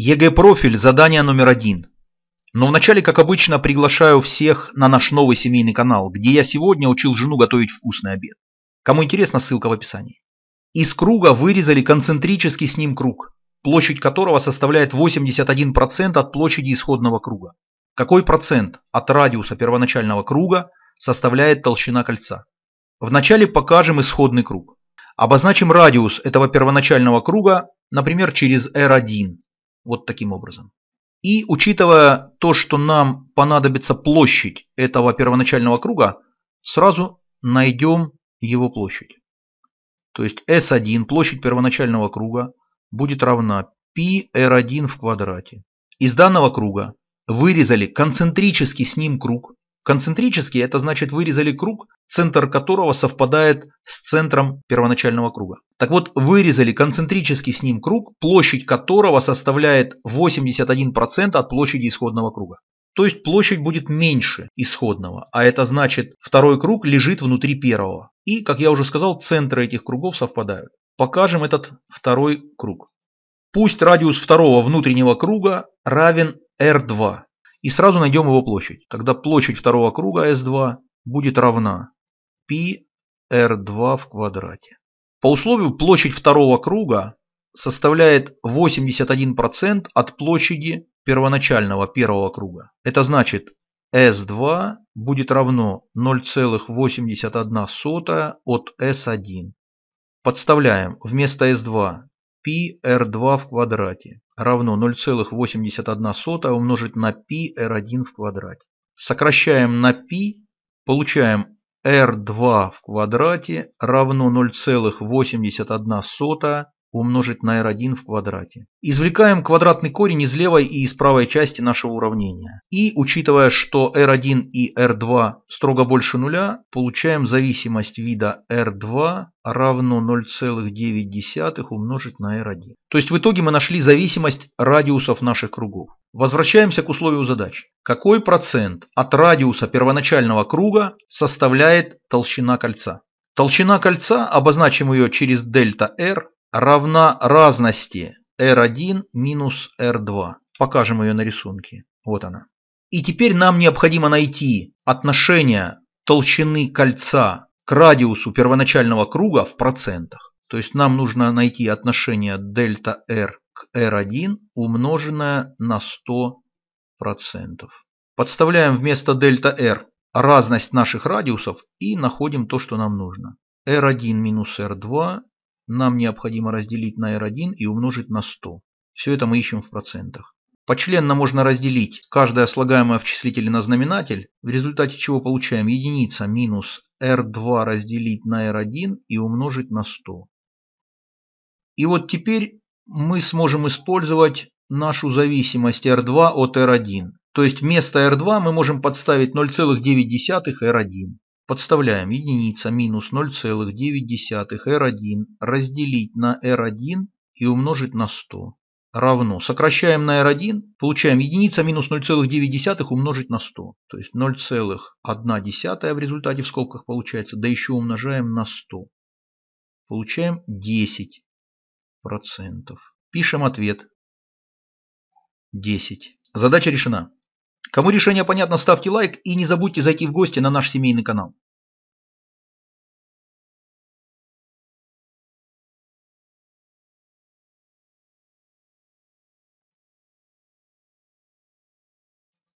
ЕГЭ-профиль – задание номер один. Но вначале, как обычно, приглашаю всех на наш новый семейный канал, где я сегодня учил жену готовить вкусный обед. Кому интересно, ссылка в описании. Из круга вырезали концентрический с ним круг, площадь которого составляет 81% от площади исходного круга. Какой процент от радиуса первоначального круга составляет толщина кольца? Вначале покажем исходный круг. Обозначим радиус этого первоначального круга, например, через R1 вот таким образом. И учитывая то, что нам понадобится площадь этого первоначального круга, сразу найдем его площадь. То есть S1, площадь первоначального круга, будет равна πr1 в квадрате. Из данного круга вырезали концентрический с ним круг. Концентрический это значит вырезали круг, центр которого совпадает с центром первоначального круга. Так вот, вырезали концентрический с ним круг, площадь которого составляет 81% от площади исходного круга. То есть площадь будет меньше исходного, а это значит второй круг лежит внутри первого. И, как я уже сказал, центры этих кругов совпадают. Покажем этот второй круг. Пусть радиус второго внутреннего круга равен R2. И сразу найдем его площадь. Тогда площадь второго круга S2 будет равна πr2 в квадрате. По условию площадь второго круга составляет 81% от площади первоначального первого круга. Это значит S2 будет равно 0,81 от S1. Подставляем вместо S2 πr2 в квадрате равно 0,81 умножить на πr1 в квадрате. Сокращаем на π, получаем r2 в квадрате равно 0,81 умножить на r1 в квадрате. Извлекаем квадратный корень из левой и из правой части нашего уравнения. И, учитывая, что r1 и r2 строго больше нуля, получаем зависимость вида r2 равно 0,9 умножить на r1. То есть в итоге мы нашли зависимость радиусов наших кругов. Возвращаемся к условию задач. Какой процент от радиуса первоначального круга составляет толщина кольца? Толщина кольца, обозначим ее через дельта R, равна разности R1 минус R2. Покажем ее на рисунке. Вот она. И теперь нам необходимо найти отношение толщины кольца к радиусу первоначального круга в процентах. То есть нам нужно найти отношение дельта R R1 умноженное на 100%. Подставляем вместо дельта R разность наших радиусов и находим то, что нам нужно. R1 минус R2 нам необходимо разделить на R1 и умножить на 100. Все это мы ищем в процентах. Почленно можно разделить каждое слагаемое в числителе на знаменатель, в результате чего получаем единица минус R2 разделить на R1 и умножить на 100. И вот теперь мы сможем использовать нашу зависимость R2 от R1. То есть вместо R2 мы можем подставить 0,9 R1. Подставляем единица минус 0,9 R1 разделить на R1 и умножить на 100 равно. Сокращаем на R1, получаем единица минус 0,9 умножить на 100. То есть 0,1 в результате в скобках получается, да еще умножаем на 100. Получаем 10 процентов. Пишем ответ. 10. Задача решена. Кому решение понятно, ставьте лайк и не забудьте зайти в гости на наш семейный канал.